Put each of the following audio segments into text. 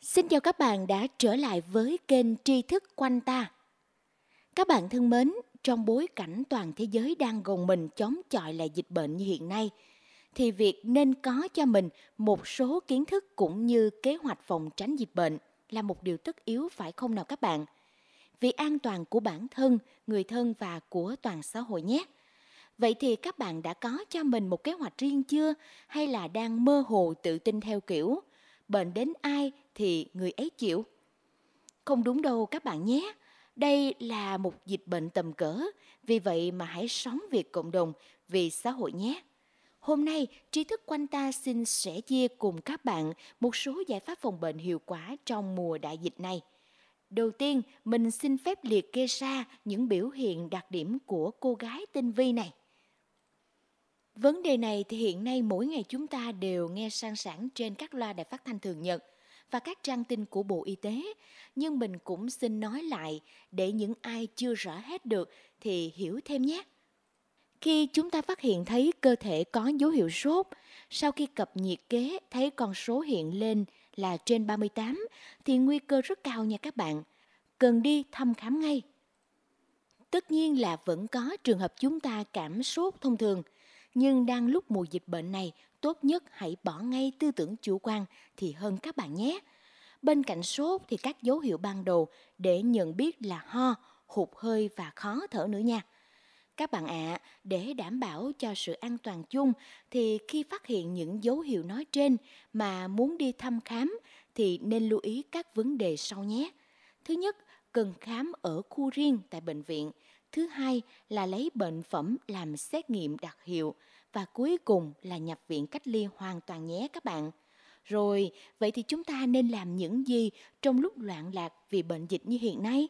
Xin chào các bạn đã trở lại với kênh Tri thức quanh ta. Các bạn thân mến, trong bối cảnh toàn thế giới đang gồng mình chống chọi lại dịch bệnh như hiện nay, thì việc nên có cho mình một số kiến thức cũng như kế hoạch phòng tránh dịch bệnh là một điều tất yếu phải không nào các bạn? Vì an toàn của bản thân, người thân và của toàn xã hội nhé. Vậy thì các bạn đã có cho mình một kế hoạch riêng chưa hay là đang mơ hồ tự tin theo kiểu bệnh đến ai thì người ấy chịu. Không đúng đâu các bạn nhé. Đây là một dịch bệnh tầm cỡ, vì vậy mà hãy sống vì cộng đồng, vì xã hội nhé. Hôm nay, trí thức quanh ta xin sẻ chia cùng các bạn một số giải pháp phòng bệnh hiệu quả trong mùa đại dịch này. Đầu tiên, mình xin phép liệt kê ra những biểu hiện đặc điểm của cô gái tinh vi này. Vấn đề này thì hiện nay mỗi ngày chúng ta đều nghe sang sảng trên các loa đài phát thanh thường nhật – và các trang tin của Bộ Y tế, nhưng mình cũng xin nói lại để những ai chưa rõ hết được thì hiểu thêm nhé. Khi chúng ta phát hiện thấy cơ thể có dấu hiệu sốt, sau khi cập nhiệt kế thấy con số hiện lên là trên 38 thì nguy cơ rất cao nha các bạn. Cần đi thăm khám ngay. Tất nhiên là vẫn có trường hợp chúng ta cảm sốt thông thường – nhưng đang lúc mùa dịch bệnh này, tốt nhất hãy bỏ ngay tư tưởng chủ quan thì hơn các bạn nhé. Bên cạnh sốt thì các dấu hiệu ban đầu để nhận biết là ho, hụt hơi và khó thở nữa nha. Các bạn ạ, à, để đảm bảo cho sự an toàn chung thì khi phát hiện những dấu hiệu nói trên mà muốn đi thăm khám thì nên lưu ý các vấn đề sau nhé. Thứ nhất, cần khám ở khu riêng tại bệnh viện thứ hai là lấy bệnh phẩm làm xét nghiệm đặc hiệu và cuối cùng là nhập viện cách ly hoàn toàn nhé các bạn. Rồi, vậy thì chúng ta nên làm những gì trong lúc loạn lạc vì bệnh dịch như hiện nay?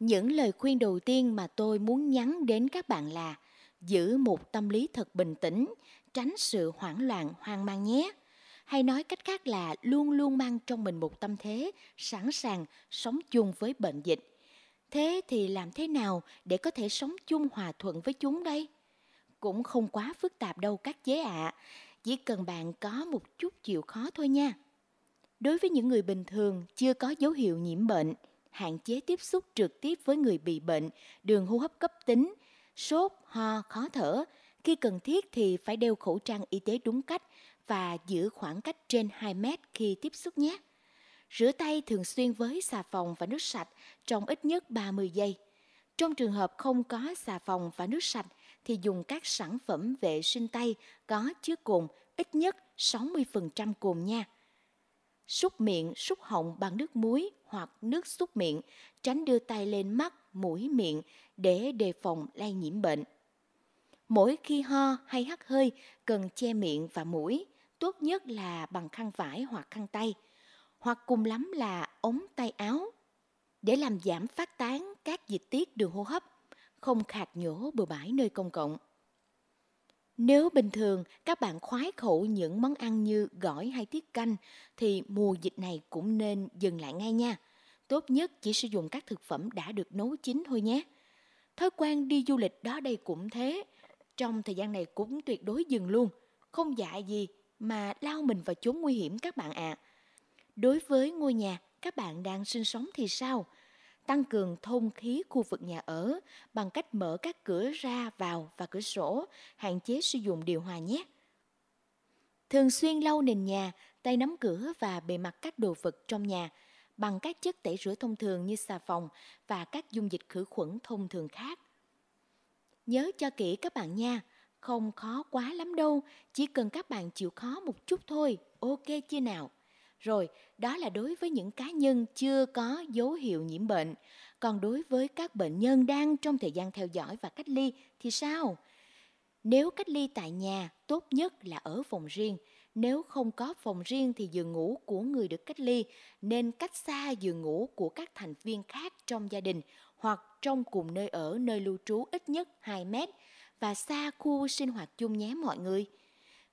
Những lời khuyên đầu tiên mà tôi muốn nhắn đến các bạn là giữ một tâm lý thật bình tĩnh, tránh sự hoảng loạn hoang mang nhé. Hay nói cách khác là luôn luôn mang trong mình một tâm thế sẵn sàng sống chung với bệnh dịch Thế thì làm thế nào để có thể sống chung hòa thuận với chúng đây? Cũng không quá phức tạp đâu các chế ạ, à. chỉ cần bạn có một chút chịu khó thôi nha. Đối với những người bình thường chưa có dấu hiệu nhiễm bệnh, hạn chế tiếp xúc trực tiếp với người bị bệnh, đường hô hấp cấp tính, sốt, ho, khó thở, khi cần thiết thì phải đeo khẩu trang y tế đúng cách và giữ khoảng cách trên 2 mét khi tiếp xúc nhé. Rửa tay thường xuyên với xà phòng và nước sạch trong ít nhất 30 giây. Trong trường hợp không có xà phòng và nước sạch thì dùng các sản phẩm vệ sinh tay có chứa cồn ít nhất 60% cồn nha. Súc miệng, súc họng bằng nước muối hoặc nước súc miệng, tránh đưa tay lên mắt, mũi, miệng để đề phòng lây nhiễm bệnh. Mỗi khi ho hay hắt hơi, cần che miệng và mũi, tốt nhất là bằng khăn vải hoặc khăn tay – hoặc cùng lắm là ống tay áo để làm giảm phát tán các dịch tiết đường hô hấp, không khạc nhổ bừa bãi nơi công cộng. Nếu bình thường các bạn khoái khẩu những món ăn như gỏi hay tiết canh thì mùa dịch này cũng nên dừng lại ngay nha. Tốt nhất chỉ sử dụng các thực phẩm đã được nấu chín thôi nhé. Thói quen đi du lịch đó đây cũng thế. Trong thời gian này cũng tuyệt đối dừng luôn. Không dạ gì mà lao mình vào chốn nguy hiểm các bạn ạ. À Đối với ngôi nhà các bạn đang sinh sống thì sao? Tăng cường thông khí khu vực nhà ở bằng cách mở các cửa ra vào và cửa sổ, hạn chế sử dụng điều hòa nhé. Thường xuyên lau nền nhà, tay nắm cửa và bề mặt các đồ vật trong nhà bằng các chất tẩy rửa thông thường như xà phòng và các dung dịch khử khuẩn thông thường khác. Nhớ cho kỹ các bạn nha, không khó quá lắm đâu, chỉ cần các bạn chịu khó một chút thôi, ok chưa nào? Rồi, đó là đối với những cá nhân chưa có dấu hiệu nhiễm bệnh. Còn đối với các bệnh nhân đang trong thời gian theo dõi và cách ly thì sao? Nếu cách ly tại nhà, tốt nhất là ở phòng riêng. Nếu không có phòng riêng thì giường ngủ của người được cách ly nên cách xa giường ngủ của các thành viên khác trong gia đình hoặc trong cùng nơi ở nơi lưu trú ít nhất 2 mét và xa khu sinh hoạt chung nhé mọi người.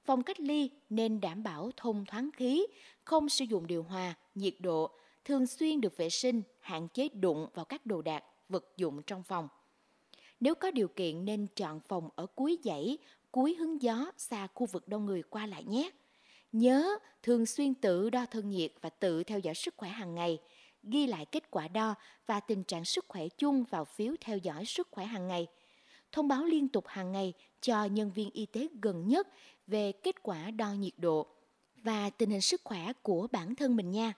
Phòng cách ly nên đảm bảo thông thoáng khí, không sử dụng điều hòa, nhiệt độ, thường xuyên được vệ sinh, hạn chế đụng vào các đồ đạc, vật dụng trong phòng. Nếu có điều kiện nên chọn phòng ở cuối dãy, cuối hướng gió xa khu vực đông người qua lại nhé. Nhớ thường xuyên tự đo thân nhiệt và tự theo dõi sức khỏe hàng ngày, ghi lại kết quả đo và tình trạng sức khỏe chung vào phiếu theo dõi sức khỏe hàng ngày – thông báo liên tục hàng ngày cho nhân viên y tế gần nhất về kết quả đo nhiệt độ và tình hình sức khỏe của bản thân mình nha.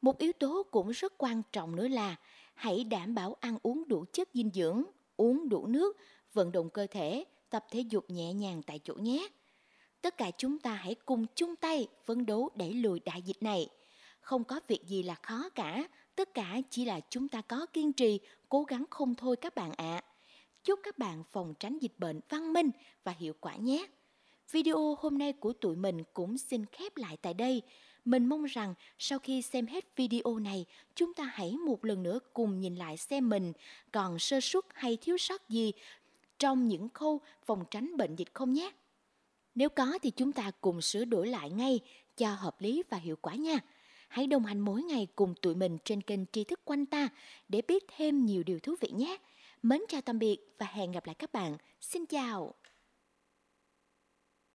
Một yếu tố cũng rất quan trọng nữa là hãy đảm bảo ăn uống đủ chất dinh dưỡng, uống đủ nước, vận động cơ thể, tập thể dục nhẹ nhàng tại chỗ nhé. Tất cả chúng ta hãy cùng chung tay phấn đấu đẩy lùi đại dịch này. Không có việc gì là khó cả, tất cả chỉ là chúng ta có kiên trì, cố gắng không thôi các bạn ạ. À. Chúc các bạn phòng tránh dịch bệnh văn minh và hiệu quả nhé. Video hôm nay của tụi mình cũng xin khép lại tại đây. Mình mong rằng sau khi xem hết video này, chúng ta hãy một lần nữa cùng nhìn lại xem mình còn sơ suất hay thiếu sót gì trong những khâu phòng tránh bệnh dịch không nhé. Nếu có thì chúng ta cùng sửa đổi lại ngay cho hợp lý và hiệu quả nha. Hãy đồng hành mỗi ngày cùng tụi mình trên kênh Tri thức quanh ta để biết thêm nhiều điều thú vị nhé. Mến chào tạm biệt và hẹn gặp lại các bạn. Xin chào!